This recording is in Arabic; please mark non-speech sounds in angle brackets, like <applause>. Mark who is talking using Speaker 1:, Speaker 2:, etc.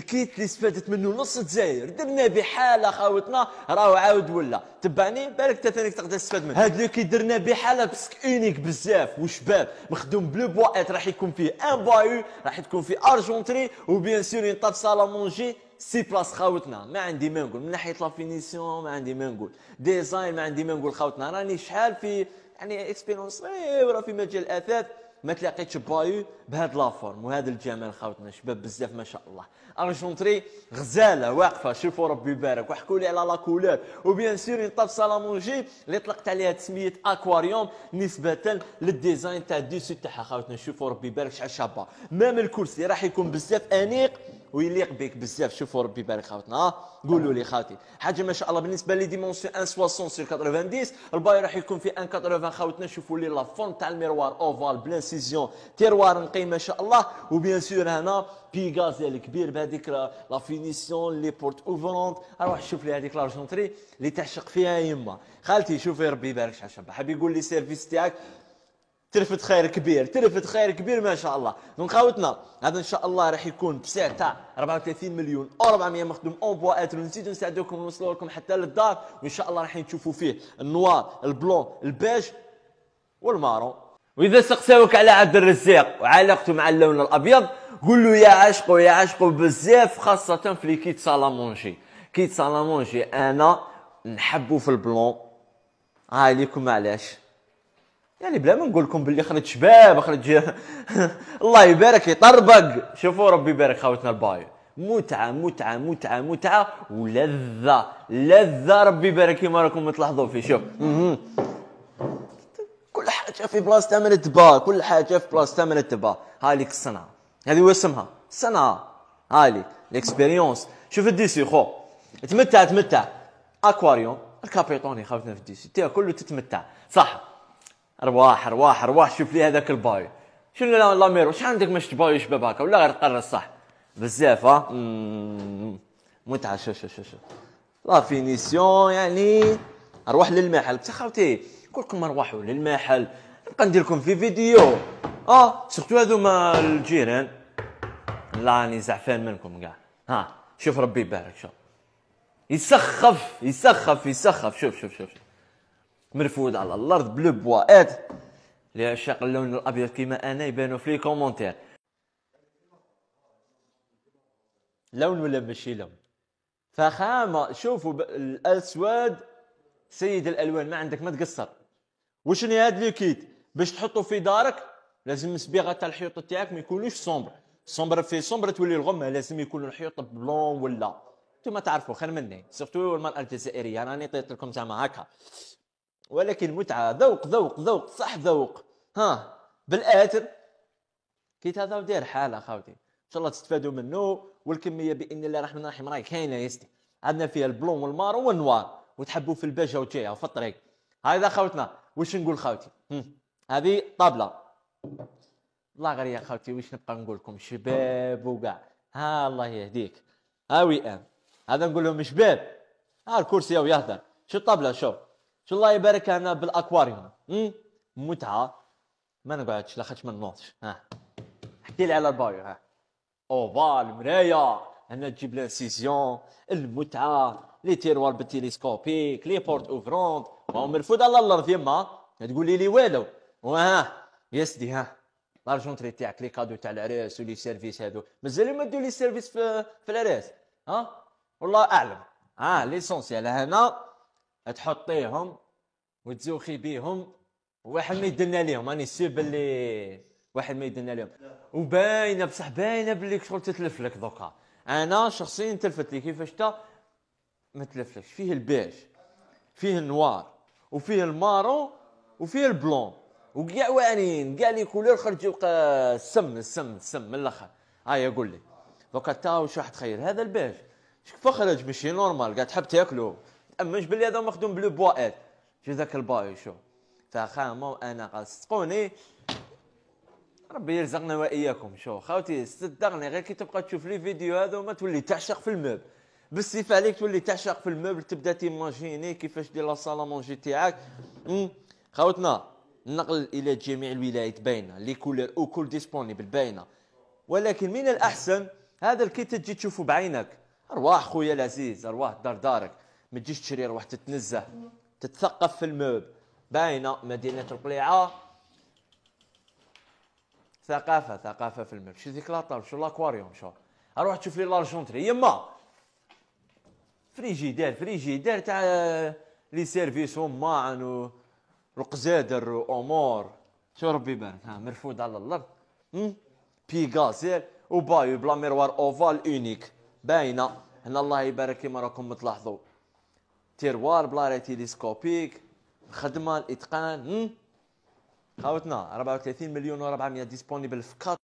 Speaker 1: الكيت اللي استفادت منه نص الجزائر درنا بحاله خاوتنا راهو عاود ولا تبعني بالك انت ثاني تقدر تستفاد منه هذا الكيت درنا بحاله بسك اونيك بزاف وشباب مخدوم بلو بوايت راح يكون فيه ان بايو راح تكون فيه ارجونتري وبيان سور ينطاف سالا مونجي سي بلاص خاوتنا ما عندي ما نقول من ناحيه لا فينيسيون ما عندي ما نقول ديزاين ما عندي ما نقول خاوتنا راني شحال في يعني اكسبيرونس صغيره في مجال الاثاث ما تلاقيتش بايو بهذا لافورم وهذا الجمال خاوتنا شباب بزاف ما شاء الله ارجونتري غزاله واقفه شوفوا ربي يبارك وحكوا لي على لا كولور وبيان سور طاب سالامونجي اللي طلقت عليها تسميه اكواريوم نسبه للديزاين تاع الديسو تاعها خاوتنا شوفوا ربي يبارك شحال شابه مام الكرسي راح يكون بزاف انيق ويليق بك بزاف شوفوا ربي يبارك خاوتنا آه؟ قولوا لي خاوتي حاجه ما شاء الله بالنسبه لي ديمونسيون 160 سير 90 الباي راح يكون في 180 خاوتنا شوفوا لي لا فون تاع الميروار اوفال بلانسيزيون تيروار نقي ما شاء الله وبيان سور هنا بيغاز الكبير بهذيك لا فينيسيون لي بورت اوفرونت اروح شوف لي هذيك لارجونتري اللي تعشق فيها يما خالتي شوفي ربي يبارك شحال شابه حاب يقول لي سيرفيس تاعك تلفت خير كبير تلفت خير كبير ما شاء الله دونك خاوتنا هذا ان شاء الله راح يكون بسعر تاع 34 مليون او 400 مخدوم اون اتر نزيدو نساعدوكم ونوصلو لكم حتى للدار وان شاء الله راح تشوفوا فيه النوار البلون البيج والمارون واذا سقساوك على عبد الرزاق وعلاقته مع اللون الابيض قول له يا عشقو يا عشقو بزاف خاصه في كيت سالامونجي كيت سالامونجي انا نحبو في البلون هاي ليكم علاش يعني بلا ما نقول لكم باللي خرج شباب خرج <laughs> الله يبارك يطربق شوفوا ربي يبارك خاوتنا البايو متعه متعه متعه متعه ولذه لذه ربي يبارك كيما راكم تلاحظوا فيه شوف كل حاجه في بلاصتها من التبا كل حاجه في بلاصتها من التبا هاليك الصنعه هذه واسمها اسمها صنعه هالي ليكسبيريونس شوف الديسي خو تمتع تمتع اكواريوم الكابيتوني خاوتنا في الديسي كله تتمتع صح ارواح ارواح ارواح شوف لي هذاك الباي شنو لا لا ميرو شحال عندك مش باي شباب هكا ولا غير تقرر صح بزاف ها متعه شو شو شو شو لا فينيسيون يعني ارواح للمحل بصح خاوتي كلكم ارواحوا للمحل نبقى ندير لكم في فيديو اه سيرتو هذوما الجيران راني زعفان منكم كاع ها شوف ربي يبارك شوف يسخف يسخف يسخف شوف شوف شوف, شوف. مرفود على الارض بلو بواات لعشاق اللون الابيض كيما انا يبانو في لي كومونتير لون ولا ماشي لون فخامه شوفوا الاسود سيد الالوان ما عندك ما تقصر وشنو هاد ليكيد باش تحطو في دارك لازم الصبيغه تاع الحيوط تاعك ما يكونوش سومبر سومبر في سومبر تولي الغمه لازم يكون الحيوط بلون ولا انتم تعرفوا خير مني سورتو المراه الجزائريه راني طيت لكم زعما هكا ولكن متعه ذوق ذوق ذوق صح ذوق ها بالاثر كي هذا ودير حاله خاوتي ان شاء الله تستفادوا منه والكميه باذن الله الرحمن الرحيم راهي كاينه يا عندنا فيها البلوم والمار والنوار وتحبوا في الباجه وتشيها وفي الطريق هذا خاوتنا واش نقول خاوتي هذه طابله الله غير يا خاوتي واش نبقى نقول لكم شباب وكاع ها الله يهديك ها وي ان هذا نقول لهم شباب ها الكرسي ويهدر شو الطابله شوف شو الله يبارك انا بالاكواريوم متعه ما نقعدش لاخاطش ما نوضش ها احكي لي على البايو ها اوفال مرايا هنا تجيب لانسيزيون المتعه لي تيروار بالتيليسكوبيك لي بورت اوفروند راهم مرفود على الارض يما تقولي لي والو وها يا سيدي ها لارجونتري تاعك لي كادو تاع العريس ولي سيرفيس هادو مازال ما دو لي سيرفيس في, في العريس ها والله اعلم ها ليسونسيال هنا تحطيهم وتزوخي بيهم واحد ما يدلنا ليهم راني سير باللي واحد ما يدلنا ليهم وباينه بصح باينه باللي شغل تتلف لك دوكا انا شخصيا تلفت لي كيفاش تا ما تلفلكش فيه البيج فيه النوار وفيه المارون وفيه البلون وكاع واعرين كاع لي كولور خرجوا السم السم السم من الاخر هيا قول لي دوكا تا واش راح تخيل هذا البيج فخرج خرج ماشي نورمال قاعد تحب تاكلو تامنش باللي هذا مخدوم بلو بوائل شو ذاك الباي شو فخامو انا غسقوني ربي يرزقنا واياكم شو خاوتي صدقني غير كي تبقى تشوف لي فيديو هذا وما تولي تعشق في الموب بالسيف عليك تولي تعشق في الموبل تبدا تيماجيني كيفاش دير لا مونجي تاعك خاوتنا نقل الى جميع الولايات باينه لي كولر او كل ديسبونيبل باينه ولكن من الاحسن هذا الكيت تجي تشوفه بعينك ارواح خويا العزيز ارواح دار دارك ما تجيش تشري روحك تتنزه تتثقف في الموب باينه مدينه القليعه ثقافه ثقافه في الموب شو ذيك لاطال شو الاكواريوم شو اروح تشوف لي لارجونتري يما فريجيدير فريجيدير تاع لي سيرفيس عنو وقزادر وامور شو ربي يبارك ها مرفود على الارض بيغازيل وبايو بلا ميروار اوفال اونيك باينه هنا الله يبارك كيما راكم تلاحظوا تيروار بلاري تيليسكوبيك الخدمه الاتقان خاوتنا 34 مليون و400 ديسبونيبل في 4